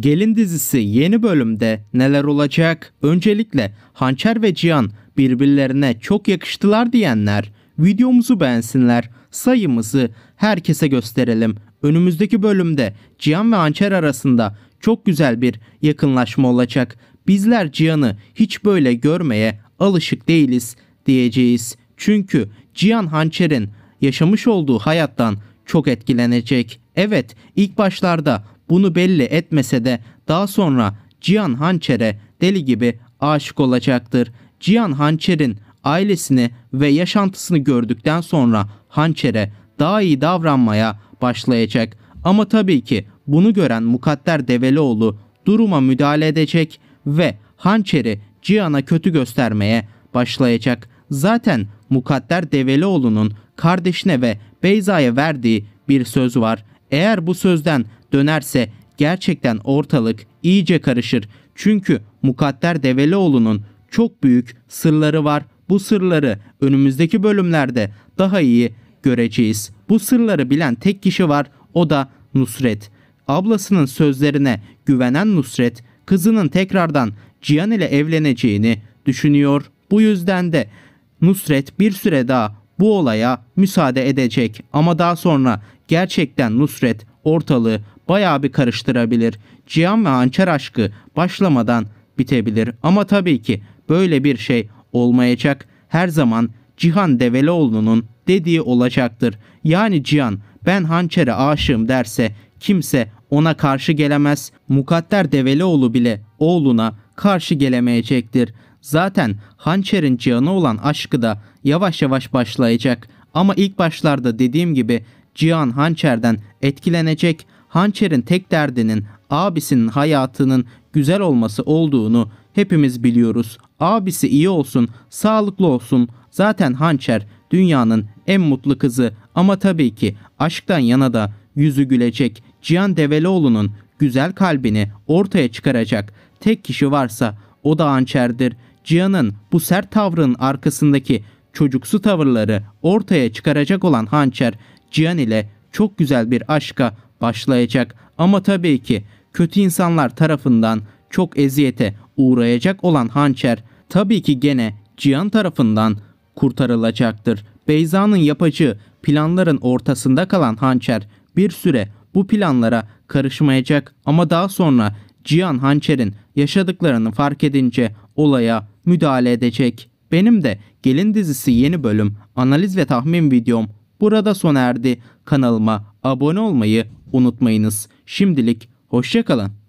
Gelin dizisi yeni bölümde neler olacak? Öncelikle Hançer ve Cihan birbirlerine çok yakıştılar diyenler videomuzu beğensinler. Sayımızı herkese gösterelim. Önümüzdeki bölümde Cihan ve Hançer arasında çok güzel bir yakınlaşma olacak. Bizler Cihan'ı hiç böyle görmeye alışık değiliz diyeceğiz. Çünkü Cihan Hançer'in yaşamış olduğu hayattan çok etkilenecek. Evet ilk başlarda bunu belli etmese de daha sonra Cihan Hançer'e deli gibi aşık olacaktır. Cihan Hançer'in ailesini ve yaşantısını gördükten sonra Hançer'e daha iyi davranmaya başlayacak. Ama tabii ki bunu gören Mukadder Develioğlu duruma müdahale edecek ve Hançer'i Cihan'a kötü göstermeye başlayacak. Zaten Mukadder Develioğlu'nun kardeşine ve Beyza'ya verdiği bir söz var. Eğer bu sözden dönerse gerçekten ortalık iyice karışır. Çünkü Mukadder Develioğlu'nun çok büyük sırları var. Bu sırları önümüzdeki bölümlerde daha iyi göreceğiz. Bu sırları bilen tek kişi var o da Nusret. Ablasının sözlerine güvenen Nusret kızının tekrardan Cihan ile evleneceğini düşünüyor. Bu yüzden de Nusret bir süre daha bu olaya müsaade edecek ama daha sonra gerçekten Nusret ortalığı bayağı bir karıştırabilir. Cihan ve hançer aşkı başlamadan bitebilir. Ama tabii ki böyle bir şey olmayacak. Her zaman Cihan Develioğlu'nun dediği olacaktır. Yani Cihan ben hançere aşığım derse kimse ona karşı gelemez. Mukadder Develioğlu bile oğluna karşı gelemeyecektir. Zaten hançerin Cihan'a olan aşkı da yavaş yavaş başlayacak. Ama ilk başlarda dediğim gibi Cihan Hançer'den etkilenecek, Hançer'in tek derdinin abisinin hayatının güzel olması olduğunu hepimiz biliyoruz. Abisi iyi olsun, sağlıklı olsun. Zaten Hançer dünyanın en mutlu kızı ama tabii ki aşktan yana da yüzü gülecek. Cihan Develioğlu'nun güzel kalbini ortaya çıkaracak tek kişi varsa o da Hançer'dir. Cihan'ın bu sert tavrının arkasındaki çocuksu tavırları ortaya çıkaracak olan Hançer Cihan ile çok güzel bir aşka başlayacak ama tabii ki kötü insanlar tarafından çok eziyete uğrayacak olan hançer tabii ki gene Cihan tarafından kurtarılacaktır. Beyza'nın yapacağı planların ortasında kalan hançer bir süre bu planlara karışmayacak ama daha sonra Cihan hançerin yaşadıklarını fark edince olaya müdahale edecek. Benim de Gelin dizisi yeni bölüm analiz ve tahmin videom burada sona erdi. Kanalıma abone olmayı unutmayınız. Şimdilik hoşçakalın.